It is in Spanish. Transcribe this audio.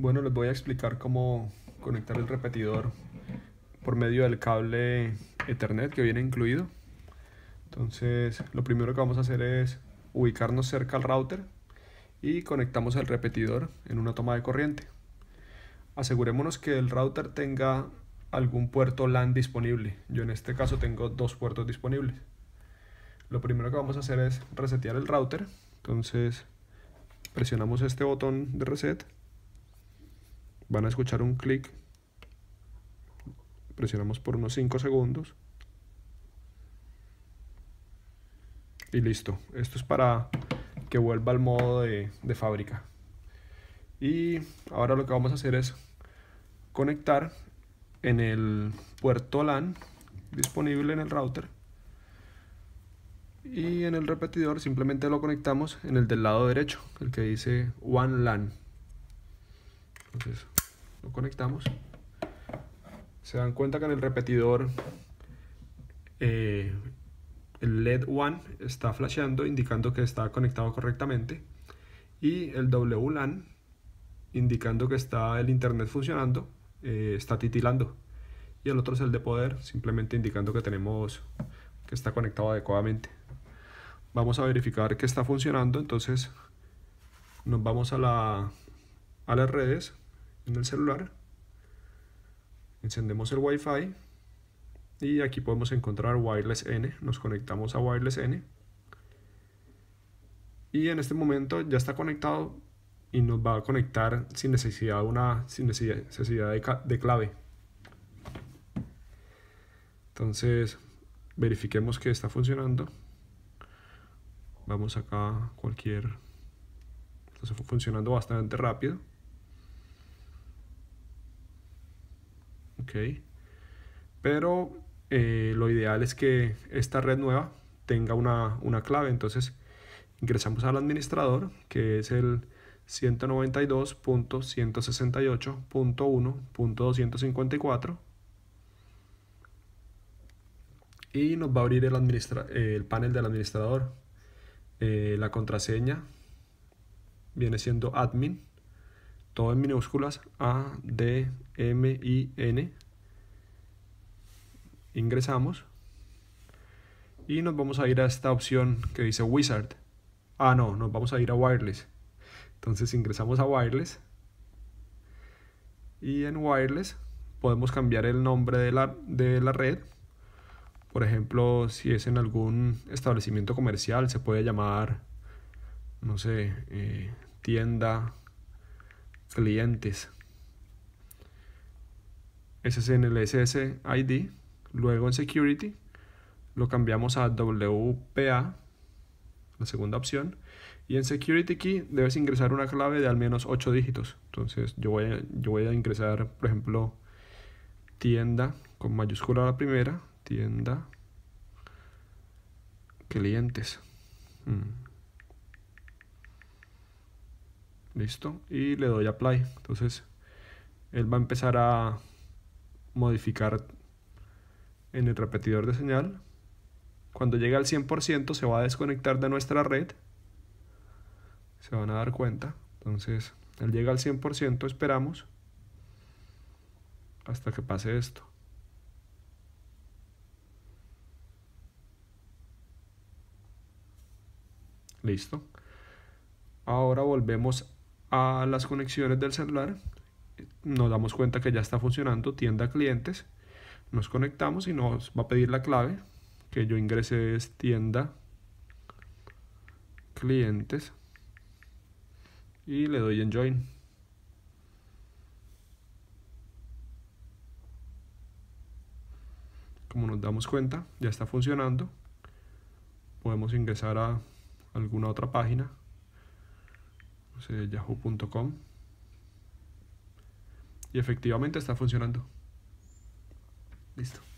Bueno, les voy a explicar cómo conectar el repetidor por medio del cable Ethernet que viene incluido. Entonces, lo primero que vamos a hacer es ubicarnos cerca al router y conectamos el repetidor en una toma de corriente. Asegurémonos que el router tenga algún puerto LAN disponible. Yo en este caso tengo dos puertos disponibles. Lo primero que vamos a hacer es resetear el router. Entonces presionamos este botón de reset Van a escuchar un clic. Presionamos por unos 5 segundos. Y listo. Esto es para que vuelva al modo de, fábrica. Y ahora lo que vamos a hacer es conectar en el puerto LAN disponible en el router y en el repetidor simplemente lo conectamos en el del lado derecho, el que dice One LAN lo conectamos, se dan cuenta que en el repetidor eh, el LED 1 está flasheando, indicando que está conectado correctamente, y el WLAN indicando que está el internet funcionando, eh, está titilando. Y el otro es el de poder, simplemente indicando que tenemos que está conectado adecuadamente. Vamos a verificar que está funcionando, entonces nos vamos a, la, a las redes en el celular. Encendemos el Wi-Fi y aquí podemos encontrar Wireless N. Nos conectamos a Wireless N. Y en este momento ya está conectado y nos va a conectar sin necesidad, una, sin necesidad de, clave. Entonces, verifiquemos que está funcionando. Vamos acá cualquier... Entonces fue funcionando bastante rápido. Pero eh, lo ideal es que esta red nueva tenga una, clave, entonces ingresamos al administrador, que es el 192.168.1.254 y nos va a abrir el, el panel del administrador. Eh, la contraseña viene siendo admin todo en minúsculas, A, D, M, I, N. Ingresamos. Y nos vamos a ir a esta opción que dice Wizard. Ah, no, nos vamos a ir a Wireless. Entonces ingresamos a Wireless. Y en Wireless podemos cambiar el nombre de la, de la red. Por ejemplo, si es en algún establecimiento comercial, se puede llamar, no sé, eh, tienda clientes. Ese es en el Luego en Security lo cambiamos a WPA, la segunda opción. Y en Security Key debes ingresar una clave de al menos 8 dígitos. Entonces yo voy a, yo voy a ingresar, por ejemplo, tienda con mayúscula la primera, tienda, clientes. Mm. listo y le doy apply entonces él va a empezar a modificar en el repetidor de señal cuando llegue al 100% se va a desconectar de nuestra red se van a dar cuenta entonces él llega al 100% esperamos hasta que pase esto listo ahora volvemos a las conexiones del celular, nos damos cuenta que ya está funcionando tienda clientes, nos conectamos y nos va a pedir la clave, que yo ingrese es tienda clientes y le doy en join. Como nos damos cuenta, ya está funcionando. Podemos ingresar a alguna otra página. Eh, yahoo.com. Y efectivamente está funcionando. Listo.